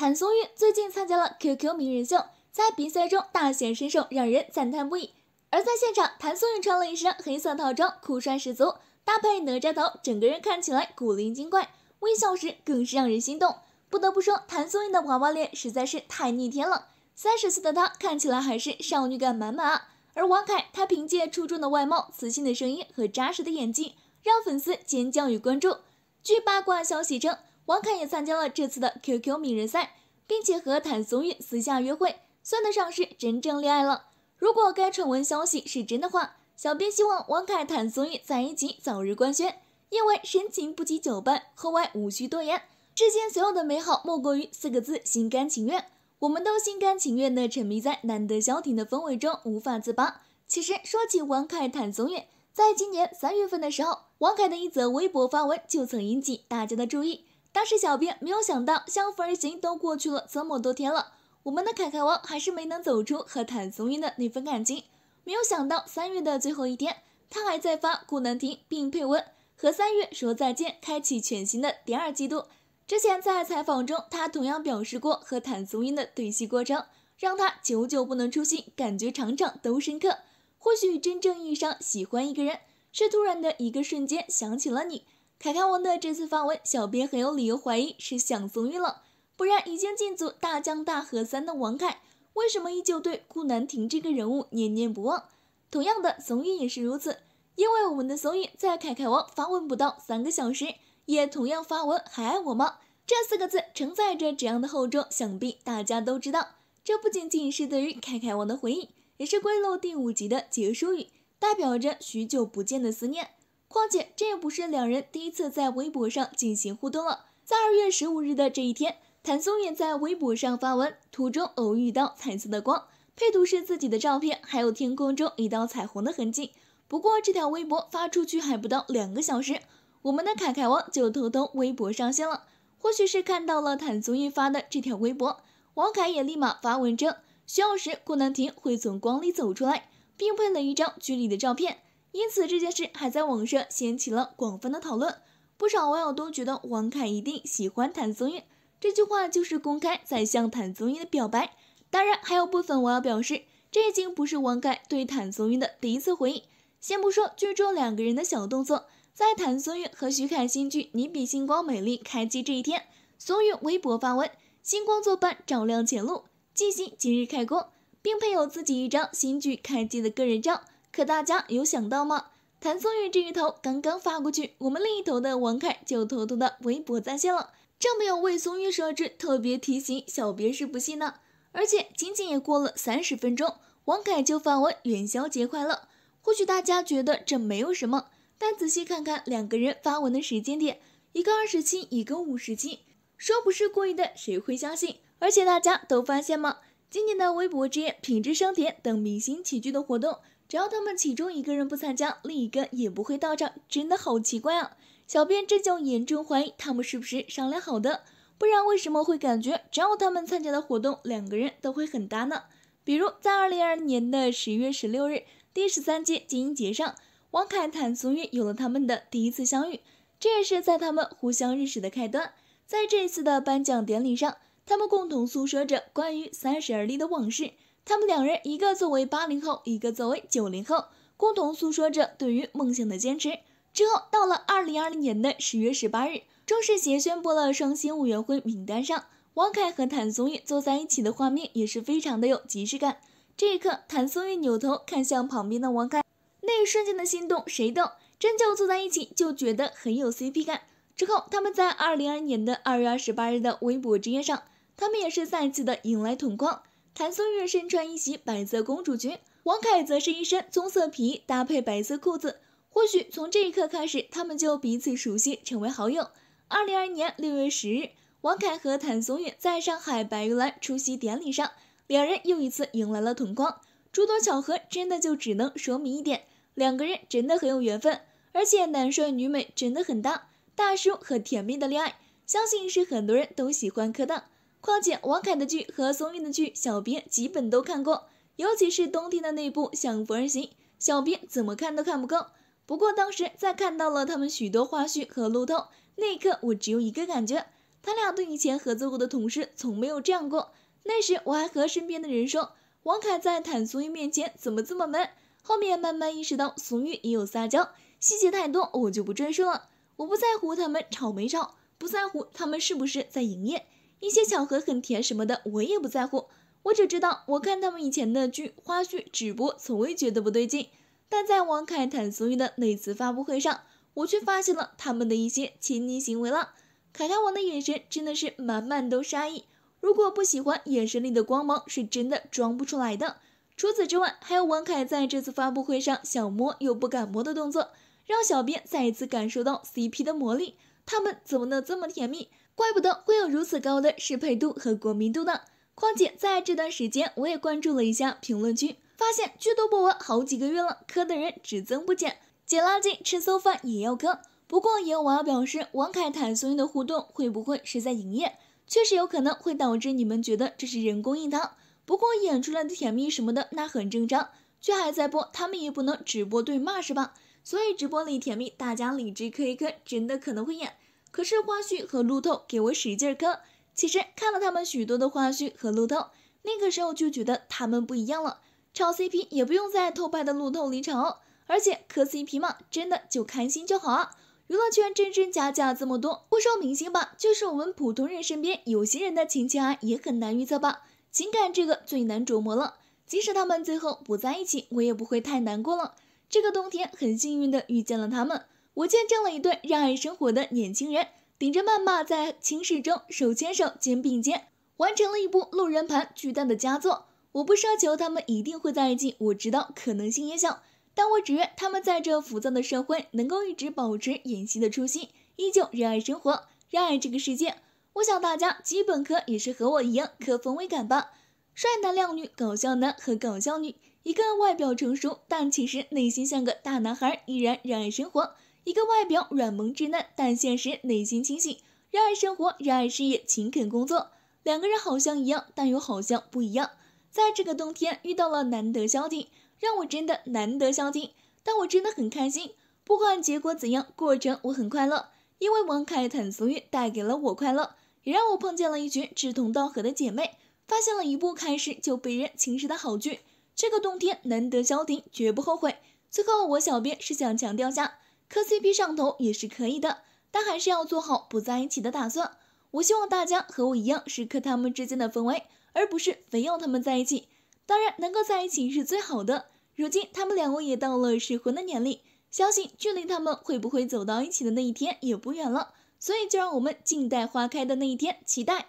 谭松韵最近参加了 QQ 名人秀，在比赛中大显身手，让人赞叹不已。而在现场，谭松韵穿了一身黑色套装，酷帅十足，搭配哪吒头，整个人看起来古灵精怪，微笑时更是让人心动。不得不说，谭松韵的娃娃脸实在是太逆天了，三十岁的她看起来还是少女感满满。啊。而王凯，他凭借出众的外貌、磁性的声音和扎实的演技，让粉丝尖叫与关注。据八卦消息称，王凯也参加了这次的 QQ 明日赛，并且和谭松韵私下约会，算得上是真正恋爱了。如果该传闻消息是真的话，小编希望王凯谭松韵在一起早日官宣。因为深情不及久伴，厚爱无需多言。世间所有的美好，莫过于四个字：心甘情愿。我们都心甘情愿地沉迷在难得消停的氛围中，无法自拔。其实说起王凯谭松韵，在今年三月份的时候，王凯的一则微博发文就曾引起大家的注意。当时小编没有想到，相扶而行都过去了这么多天了，我们的凯凯王还是没能走出和谭松韵的那份感情。没有想到三月的最后一天，他还在发顾南亭并配文和三月说再见，开启全新的第二季度。之前在采访中，他同样表示过和谭松韵的对戏过程，让他久久不能出戏，感觉场场都深刻。或许真正意义上喜欢一个人，是突然的一个瞬间想起了你。凯凯王的这次发文，小编很有理由怀疑是想怂恿了。不然，已经进组大江大河三的王凯，为什么依旧对顾南亭这个人物念念不忘？同样的，怂恿也是如此。因为我们的怂恿在凯凯王发文不到三个小时，也同样发文“还爱我吗？”这四个字承载着怎样的厚重？想必大家都知道。这不仅仅是对于凯凯王的回应，也是归路第五集的结束语，代表着许久不见的思念。况且这也不是两人第一次在微博上进行互动了。在二月十五日的这一天，谭松韵在微博上发文，途中偶遇到彩色的光，配图是自己的照片，还有天空中一道彩虹的痕迹。不过这条微博发出去还不到两个小时，我们的凯凯王就偷偷微博上线了。或许是看到了谭松韵发的这条微博，王凯也立马发文称，需要时顾南亭会从光里走出来，并配了一张剧里的照片。因此，这件事还在网上掀起了广泛的讨论。不少网友都觉得王凯一定喜欢谭松韵，这句话就是公开在向谭松韵的表白。当然，还有部分网友表示，这已经不是王凯对谭松韵的第一次回应。先不说剧中两个人的小动作，在谭松韵和徐凯新剧《你比星光美丽》开机这一天，松韵微博发文：“星光作伴，照亮前路，据行今日开工”，并配有自己一张新剧开机的个人照。可大家有想到吗？谭松韵这一头刚刚发过去，我们另一头的王凯就偷偷的微博在线了，这没有为松韵设置特别提醒，小别是不信的。而且仅仅也过了三十分钟，王凯就发文元宵节快乐。或许大家觉得这没有什么，但仔细看看两个人发文的时间点，一个二十七，一个五十七，说不是故意的谁会相信？而且大家都发现吗？今年的微博之夜、品质盛典等明星齐聚的活动。只要他们其中一个人不参加，另一个也不会到场，真的好奇怪啊！小编这就严重怀疑他们是不是商量好的，不然为什么会感觉只要他们参加的活动，两个人都会很搭呢？比如在二零二零年的十月十六日第十三届金鹰节上，王凯、谭松韵有了他们的第一次相遇，这也是在他们互相认识的开端。在这一次的颁奖典礼上，他们共同诉说着关于三十而立的往事。他们两人，一个作为八零后，一个作为九零后，共同诉说着对于梦想的坚持。之后，到了二零二零年的十月十八日，钟氏杰宣布了双星五元会名单上，王凯和谭松韵坐在一起的画面也是非常的有即视感。这一刻，谭松韵扭头看向旁边的王凯，那一瞬间的心动谁懂？真就坐在一起就觉得很有 CP 感。之后，他们在二零二零年的二月二十八日的微博之夜上，他们也是再次的迎来同框。谭松韵身穿一袭白色公主裙，王凯则是一身棕色皮搭配白色裤子。或许从这一刻开始，他们就彼此熟悉，成为好友。二零二一年六月十日，王凯和谭松韵在上海白玉兰出席典礼上，两人又一次迎来了同框。诸多巧合，真的就只能说明一点：两个人真的很有缘分，而且男帅女美真的很搭，大叔和甜蜜的恋爱，相信是很多人都喜欢磕的。况且王凯的剧和宋韵的剧，小编基本都看过，尤其是冬天的那部《幸福而行》，小编怎么看都看不够。不过当时在看到了他们许多花絮和路透，那一刻我只有一个感觉，他俩对以前合作过的同事从没有这样过。那时我还和身边的人说，王凯在谭松韵面前怎么这么闷？后面慢慢意识到，宋韵也有撒娇，细节太多，我就不赘述了。我不在乎他们吵没吵，不在乎他们是不是在营业。一些巧合很甜什么的，我也不在乎。我只知道，我看他们以前的剧、花絮、直播，从未觉得不对劲。但在王凯谈俗语的那次发布会上，我却发现了他们的一些亲昵行为了。凯凯王的眼神真的是满满都杀意，如果不喜欢眼神里的光芒，是真的装不出来的。除此之外，还有王凯在这次发布会上想摸又不敢摸的动作，让小编再一次感受到 CP 的魔力。他们怎么能这么甜蜜？怪不得会有如此高的适配度和国民度呢。况且在这段时间，我也关注了一下评论区，发现剧都播完好几个月了，磕的人只增不减。捡垃圾吃馊饭也要磕。不过也有网友表示，王凯谭松韵的互动会不会是在营业？确实有可能会导致你们觉得这是人工硬糖。不过演出来的甜蜜什么的，那很正常。剧还在播，他们也不能直播对骂是吧？所以直播里甜蜜，大家理智磕一磕，真的可能会演。可是花絮和路透给我使劲磕，其实看了他们许多的花絮和路透，那个时候就觉得他们不一样了。炒 CP 也不用在偷拍的路透里炒，而且磕 CP 嘛，真的就开心就好啊。娱乐圈真真假假这么多，不说明星吧，就是我们普通人身边有些人的情情啊，也很难预测吧。情感这个最难琢磨了，即使他们最后不在一起，我也不会太难过了。这个冬天很幸运的遇见了他们。我见证了一对热爱生活的年轻人，顶着谩骂在轻视中手牵手、肩并肩，完成了一部路人盘巨大的佳作。我不奢求他们一定会在一起，我知道可能性也小，但我只愿他们在这浮躁的社会，能够一直保持演戏的初心，依旧热爱生活，热爱这个世界。我想大家基本科也是和我一样可氛围感吧，帅男靓女、搞笑男和搞笑女，一个外表成熟，但其实内心像个大男孩，依然热爱生活。一个外表软萌稚嫩，但现实内心清醒，热爱生活，热爱事业，勤恳工作。两个人好像一样，但又好像不一样。在这个冬天遇到了难得消停，让我真的难得消停，但我真的很开心。不管结果怎样，过程我很快乐，因为王凯、谭松韵带给了我快乐，也让我碰见了一群志同道合的姐妹，发现了一部开始就被人轻视的好剧。这个冬天难得消停，绝不后悔。最后，我小编是想强调下。磕 CP 上头也是可以的，但还是要做好不在一起的打算。我希望大家和我一样是磕他们之间的氛围，而不是非要他们在一起。当然，能够在一起是最好的。如今他们两位也到了适婚的年龄，相信距离他们会不会走到一起的那一天也不远了。所以，就让我们静待花开的那一天，期待。